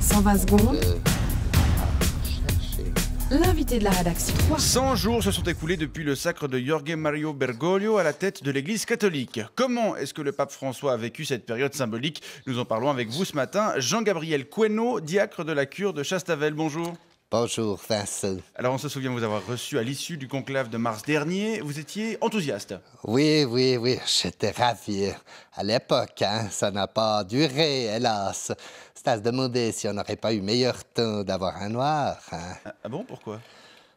120 secondes. Euh, L'invité de la rédaction. 100 jours se sont écoulés depuis le sacre de Jorge Mario Bergoglio à la tête de l'Église catholique. Comment est-ce que le pape François a vécu cette période symbolique Nous en parlons avec vous ce matin. Jean-Gabriel Queno, diacre de la cure de Chastavel. Bonjour. Bonjour Vincent. Alors on se souvient vous avoir reçu à l'issue du conclave de mars dernier. Vous étiez enthousiaste. Oui, oui, oui, j'étais ravi. À l'époque, hein, ça n'a pas duré, hélas. C'est à se demander si on n'aurait pas eu meilleur temps d'avoir un noir. Hein. Ah, ah bon, pourquoi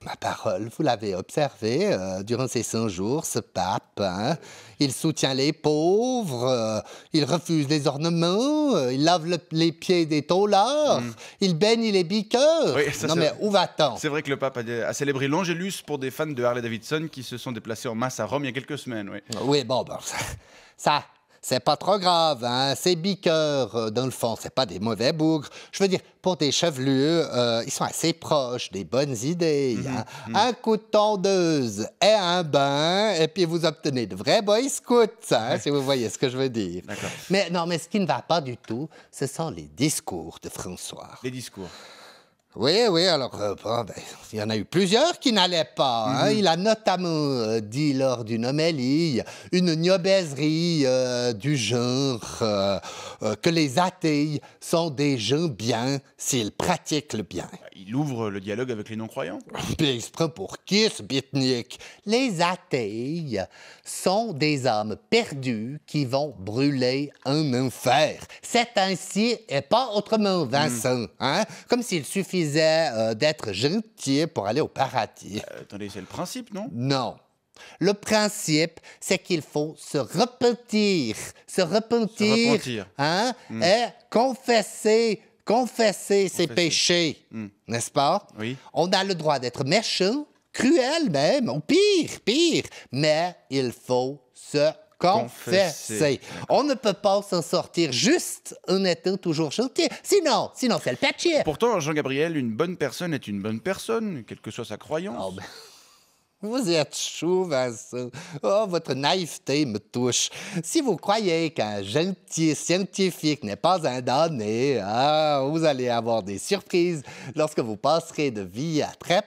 Ma parole, vous l'avez observé, euh, durant ces 100 jours, ce pape, hein, il soutient les pauvres, euh, il refuse les ornements, euh, il lave les pieds des taulards, mm. il baigne les biqueurs. non mais où va-t-on C'est vrai que le pape a, célébré l'Angélus pour des fans de Harley Davidson qui se sont déplacés en masse à Rome il y a quelques semaines. Oui, bon, bon ça, ça c'est pas trop grave, hein, c'est biqueurs euh, dans le fond, c'est pas des mauvais bougres. Je veux dire, pour des chevelus, euh, ils sont assez proches des bonnes idées. Mhm, hein. mhm. Un coup de tondeuse et un bain, et puis vous obtenez de vrais boy scouts, hein, si vous voyez ce que je veux dire. Mais non, mais ce qui ne va pas du tout, ce sont les discours de François. Les discours. Oui, oui, alors, euh, ben, il y en a eu plusieurs qui n'allaient pas. Hein. Mhm. Il a notamment euh, dit lors d'une homélie une niobaiserie euh, du genre que les athées sont des gens bien s'ils pratiquent le bien. Bah, il ouvre le dialogue avec les non-croyants. il se prend pour qui, ce bitnik? Les athées sont des hommes perdus qui vont brûler un enfer. C'est ainsi et pas autrement, Vincent. Mhm. Hein? Comme s'il suffisait euh, d'être gentil pour aller au paradis. Euh, attendez, c'est le principe, non? Non. Le principe, c'est qu'il faut se repentir, se repentir, Hein, hmm. et confesser, confesser, ses péchés, hmm. n'est-ce pas? Oui. On a le droit d'être méchant, cruel même, ou pire, pire, mais il faut se confesser. On ne peut pas s'en sortir juste en étant toujours gentil. Sinon, sinon c'est le pétier. Pourtant, Jean-Gabriel, une bonne personne est une bonne personne, quelle que soit sa croyance. Ah, ben, vous êtes chou, Vincent. Oh, votre naïveté me touche. Si vous croyez qu'un gentil scientifique n'est pas un donné, hein, vous allez avoir des surprises lorsque vous passerez de vie à très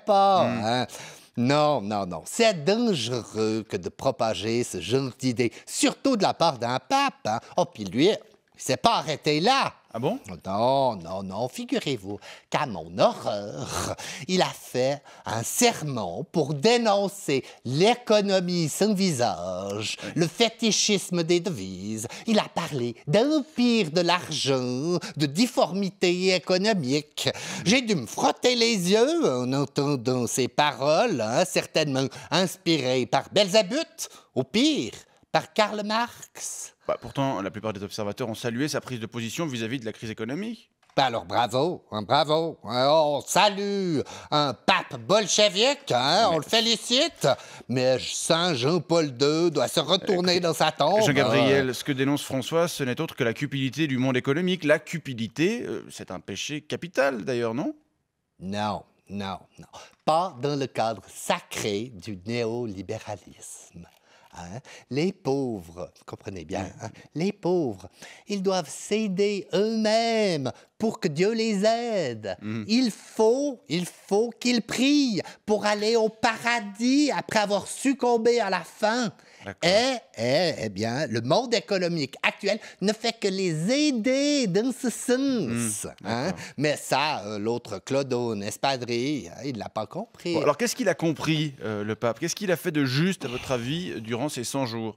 non, non, non. C'est dangereux que de propager ce genre d'idée, surtout de la part d'un pape. Hein? Oh, puis lui, il s'est pas arrêté là. Ah non, non, non. Figurez-vous qu'à mon horreur, il a fait un serment pour dénoncer l'économie sans visage, le fétichisme des devises. Il a parlé d'un pire de l'argent, de difformité économique. J'ai dû me frotter les yeux en entendant ces paroles, hein, certainement inspirées par Belzébuth. Au pire, par Karl Marx. Bah, pourtant, la plupart des observateurs ont salué sa prise de position vis-à-vis de la crise économique. Bah, alors bravo, hein, bravo. Hein. on salue un pape bolchevique, hein, on le félicite. Mais Saint Jean-Paul II doit se retourner euh, dans sa tombe. Jean-Gabriel, ce que dénonce François, ce n'est autre que la cupidité du monde économique. La cupidité, euh, c'est un péché capital d'ailleurs, non Non, non, non. Pas dans le cadre sacré du néolibéralisme. Hein, les pauvres, vous comprenez bien, hein, les pauvres, ils doivent s'aider eux-mêmes pour que Dieu les aide. Mm. Il faut, il faut qu'ils prient pour aller au paradis après avoir succombé à la faim. Et, et, eh, eh, eh bien, le monde économique actuel ne fait que les aider dans ce sens. Mm, hein. Mais ça, euh, l'autre Clodone Espadrille, eh, il ne l'a pas compris. alors, qu'est-ce qu'il a compris, euh, le pape Qu'est-ce qu'il a fait de juste, à votre avis, durant ces 100 jours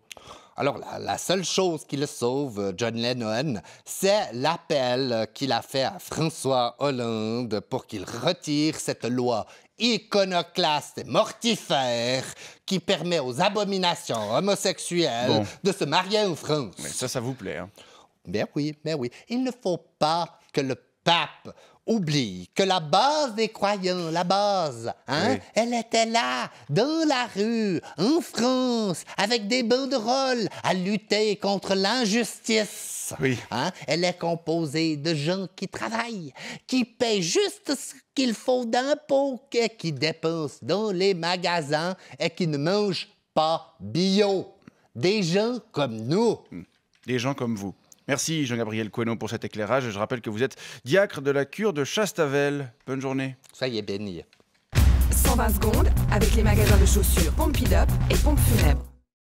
alors, la, seule chose qui le sauve, euh, John Lennon, c'est l'appel qu'il a fait à François Hollande pour qu'il retire cette loi iconoclaste et mortifère qui permet aux abominations homosexuelles de se marier en France. Mais ça, ça vous plaît. Hein? Ben oui, ben oui. Il ne faut pas que le pape oublie que la base des croyants, la base, hein, elle était là, dans la rue, en France, avec des banderoles, à lutter contre l'injustice. Oui. Hein, elle est composée de gens qui travaillent, qui paient juste ce qu'il faut d'impôts, qui dépensent dans les magasins et qui ne mangent pas bio. Des gens comme nous. Des gens comme vous. Merci Jean-Gabriel Coenon pour cet éclairage. Je rappelle que vous êtes diacre de la cure de Chastavel. Bonne journée. Ça y est, béni. 120 secondes avec les magasins de chaussures Pompidop et Pompe Funèbre.